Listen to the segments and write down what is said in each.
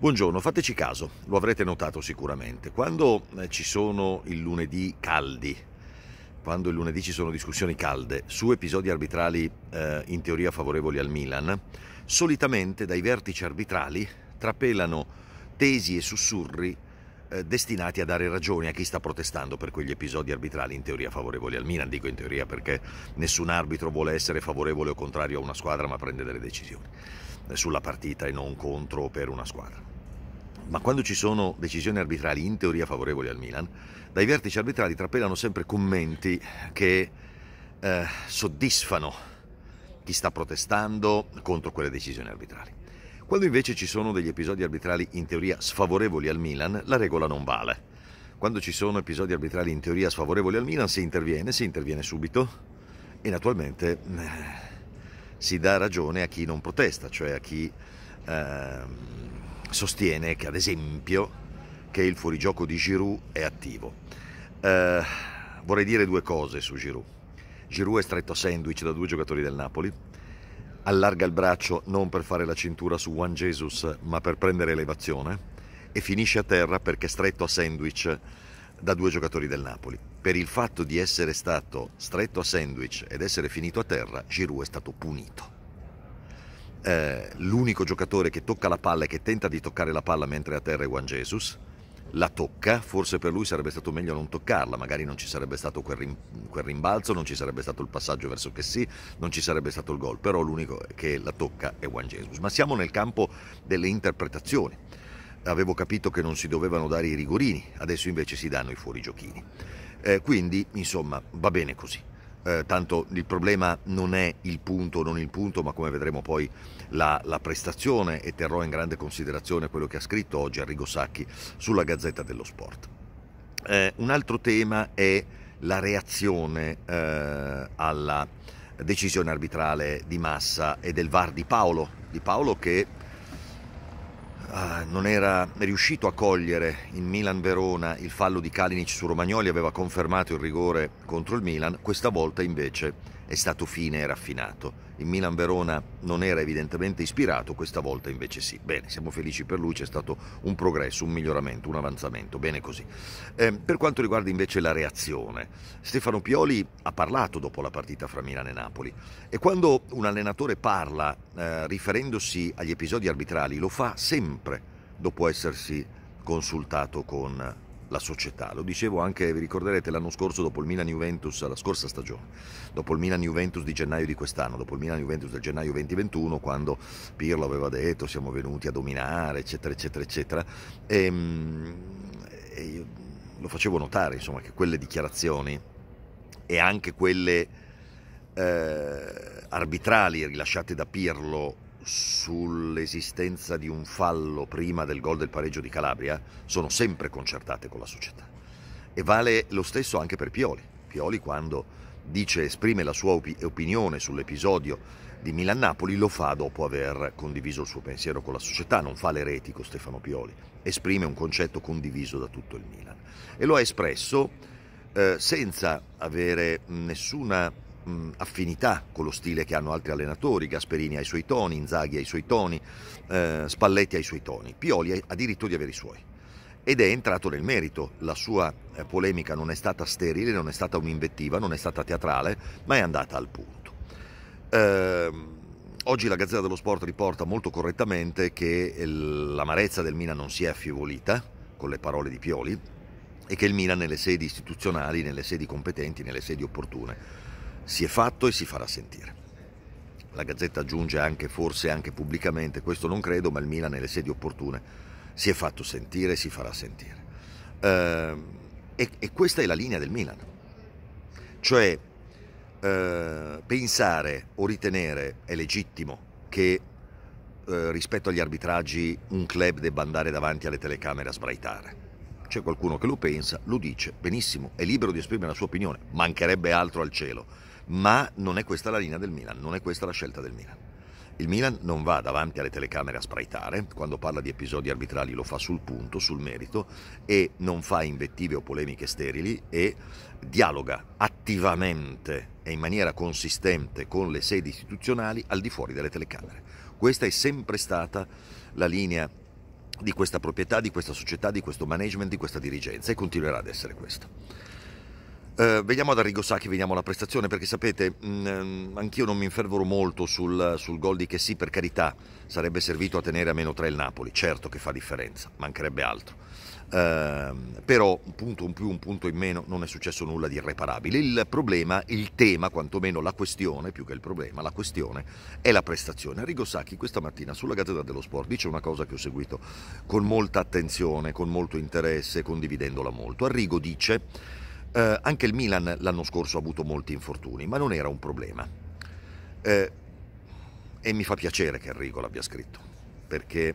Buongiorno, fateci caso, lo avrete notato sicuramente. Quando eh, ci sono il lunedì caldi, quando il lunedì ci sono discussioni calde su episodi arbitrali eh, in teoria favorevoli al Milan, solitamente dai vertici arbitrali trapelano tesi e sussurri eh, destinati a dare ragione a chi sta protestando per quegli episodi arbitrali in teoria favorevoli al Milan, dico in teoria perché nessun arbitro vuole essere favorevole o contrario a una squadra ma prende delle decisioni sulla partita e non contro per una squadra. Ma quando ci sono decisioni arbitrali in teoria favorevoli al Milan, dai vertici arbitrali trapelano sempre commenti che eh, soddisfano chi sta protestando contro quelle decisioni arbitrali. Quando invece ci sono degli episodi arbitrali in teoria sfavorevoli al Milan, la regola non vale. Quando ci sono episodi arbitrali in teoria sfavorevoli al Milan si interviene, si interviene subito e naturalmente eh, si dà ragione a chi non protesta, cioè a chi eh, sostiene che ad esempio che il fuorigioco di Giroud è attivo. Eh, vorrei dire due cose su Giroud. Giroud è stretto a sandwich da due giocatori del Napoli, allarga il braccio non per fare la cintura su Juan Jesus ma per prendere elevazione e finisce a terra perché stretto a sandwich da due giocatori del Napoli. Per il fatto di essere stato stretto a sandwich ed essere finito a terra, Giroud è stato punito. Eh, l'unico giocatore che tocca la palla e che tenta di toccare la palla mentre è a terra è Juan Jesus. La tocca, forse per lui sarebbe stato meglio non toccarla, magari non ci sarebbe stato quel, rim- quel rimbalzo, non ci sarebbe stato il passaggio verso che sì, non ci sarebbe stato il gol, però l'unico che la tocca è Juan Jesus. Ma siamo nel campo delle interpretazioni avevo capito che non si dovevano dare i rigorini, adesso invece si danno i fuorigiochini. Eh, quindi, insomma, va bene così. Eh, tanto il problema non è il punto o non il punto, ma come vedremo poi la, la, prestazione e terrò in grande considerazione quello che ha scritto oggi Arrigo Sacchi sulla Gazzetta dello Sport. Eh, un altro tema è la reazione eh, alla decisione arbitrale di Massa e del VAR di Paolo, di Paolo che Ah, non era riuscito a cogliere in Milan-Verona il fallo di Kalinic su Romagnoli, aveva confermato il rigore contro il Milan, questa volta invece è stato fine e raffinato. Il Milan Verona non era evidentemente ispirato, questa volta invece sì. Bene, siamo felici per lui, c'è stato un progresso, un miglioramento, un avanzamento, bene così. Eh, per quanto riguarda invece la reazione, Stefano Pioli ha parlato dopo la partita fra Milan e Napoli e quando un allenatore parla eh, riferendosi agli episodi arbitrali lo fa sempre dopo essersi consultato con la società. Lo dicevo anche, vi ricorderete, l'anno scorso dopo il Milan-Juventus, la scorsa stagione, dopo il Milan-Juventus di gennaio di quest'anno, dopo il Milan-Juventus del gennaio 2021, quando Pirlo aveva detto siamo venuti a dominare, eccetera, eccetera, eccetera. E, ehm, e io lo facevo notare, insomma, che quelle dichiarazioni e anche quelle eh, arbitrali rilasciate da Pirlo sull'esistenza di un fallo prima del gol del pareggio di Calabria sono sempre concertate con la società. E vale lo stesso anche per Pioli. Pioli quando dice, esprime la sua opinione sull'episodio di Milan-Napoli lo fa dopo aver condiviso il suo pensiero con la società, non fa l'eretico Stefano Pioli, esprime un concetto condiviso da tutto il Milan e lo ha espresso eh, senza avere nessuna mh, affinità con lo stile che hanno altri allenatori, Gasperini ha i suoi toni, Inzaghi ha i suoi toni, eh, Spalletti ha i suoi toni, Pioli ha diritto di avere i suoi ed è entrato nel merito. La sua eh, polemica non è stata sterile, non è stata un'invettiva, non è stata teatrale, ma è andata al punto. Eh, oggi la Gazzetta dello Sport riporta molto correttamente che eh, l'amarezza del Milan non si è affievolita, con le parole di Pioli, e che il Milan nelle sedi istituzionali, nelle sedi competenti, nelle sedi opportune si è fatto e si farà sentire. La Gazzetta aggiunge anche, forse anche pubblicamente, questo non credo, ma il Milan nelle sedi opportune si è fatto sentire e si farà sentire. Ehm, e, e questa è la linea del Milan. Cioè, eh, pensare o ritenere è legittimo che eh, rispetto agli arbitraggi un club debba andare davanti alle telecamere a sbraitare. C'è qualcuno che lo pensa, lo dice, benissimo, è libero di esprimere la sua opinione, mancherebbe altro al cielo ma non è questa la linea del Milan, non è questa la scelta del Milan. Il Milan non va davanti alle telecamere a spraitare, quando parla di episodi arbitrali lo fa sul punto, sul merito e non fa invettive o polemiche sterili e dialoga attivamente e in maniera consistente con le sedi istituzionali al di fuori delle telecamere. Questa è sempre stata la linea di questa proprietà, di questa società, di questo management, di questa dirigenza e continuerà ad essere questa. Eh, veniamo ad Arrigo Sacchi, veniamo alla prestazione, perché sapete, mh, mm, ehm, anch'io non mi infervoro molto sul, sul gol di che sì, per carità, sarebbe servito a tenere a meno 3 il Napoli, certo che fa differenza, mancherebbe altro. Eh, però un punto in più, un punto in meno, non è successo nulla di irreparabile. Il problema, il tema, quantomeno la questione, più che il problema, la questione è la prestazione. Arrigo Sacchi questa mattina sulla Gazzetta dello Sport dice una cosa che ho seguito con molta attenzione, con molto interesse, condividendola molto. Arrigo dice eh, anche il Milan l'anno scorso ha avuto molti infortuni, ma non era un problema. Eh, e mi fa piacere che Enrico l'abbia scritto, perché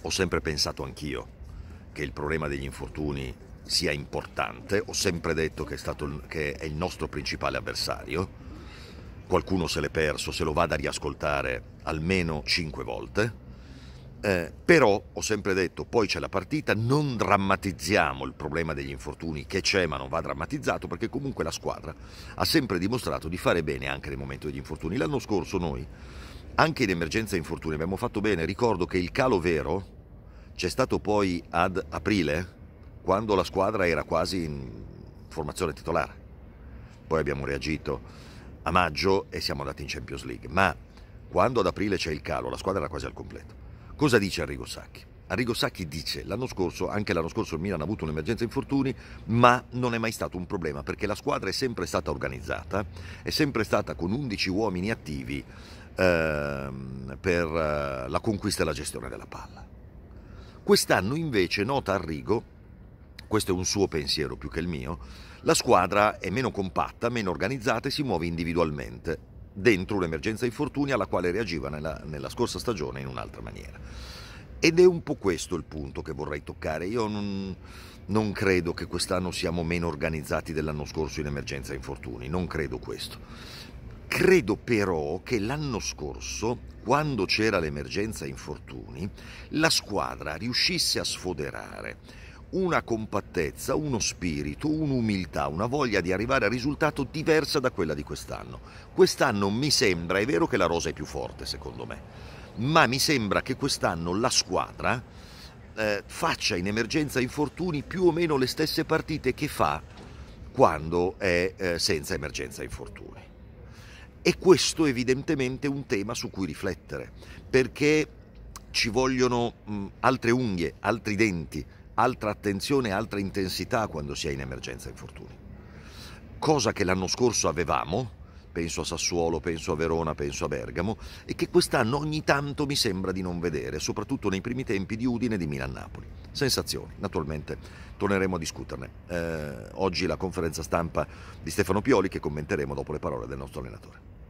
ho sempre pensato anch'io che il problema degli infortuni sia importante, ho sempre detto che è, stato, che è il nostro principale avversario, qualcuno se l'è perso, se lo vada a riascoltare almeno cinque volte, eh, però ho sempre detto, poi c'è la partita, non drammatizziamo il problema degli infortuni che c'è ma non va drammatizzato perché comunque la squadra ha sempre dimostrato di fare bene anche nel momento degli infortuni. L'anno scorso noi, anche in emergenza infortuni, abbiamo fatto bene. Ricordo che il calo vero c'è stato poi ad aprile, quando la squadra era quasi in formazione titolare. Poi abbiamo reagito a maggio e siamo andati in Champions League. Ma quando ad aprile c'è il calo, la squadra era quasi al completo. Cosa dice Arrigo Sacchi? Arrigo Sacchi dice l'anno scorso, anche l'anno scorso il Milan ha avuto un'emergenza infortuni, ma non è mai stato un problema perché la squadra è sempre stata organizzata, è sempre stata con 11 uomini attivi ehm, per eh, la conquista e la gestione della palla. Quest'anno invece, nota Arrigo, questo è un suo pensiero più che il mio, la squadra è meno compatta, meno organizzata e si muove individualmente dentro un'emergenza infortuni alla quale reagiva nella, nella scorsa stagione in un'altra maniera. Ed è un po' questo il punto che vorrei toccare. Io non, non credo che quest'anno siamo meno organizzati dell'anno scorso in emergenza infortuni, non credo questo. Credo però che l'anno scorso, quando c'era l'emergenza infortuni, la squadra riuscisse a sfoderare una compattezza, uno spirito, un'umiltà, una voglia di arrivare a risultato diversa da quella di quest'anno. Quest'anno mi sembra, è vero che la rosa è più forte secondo me, ma mi sembra che quest'anno la squadra eh, faccia in emergenza infortuni più o meno le stesse partite che fa quando è eh, senza emergenza infortuni. E questo è evidentemente un tema su cui riflettere, perché ci vogliono mh, altre unghie, altri denti, altra attenzione, altra intensità quando si è in emergenza infortuni. Cosa che l'anno scorso avevamo, penso a Sassuolo, penso a Verona, penso a Bergamo, e che quest'anno ogni tanto mi sembra di non vedere, soprattutto nei primi tempi di Udine e di Milan-Napoli. Sensazioni, naturalmente torneremo a discuterne. Eh, oggi la conferenza stampa di Stefano Pioli che commenteremo dopo le parole del nostro allenatore.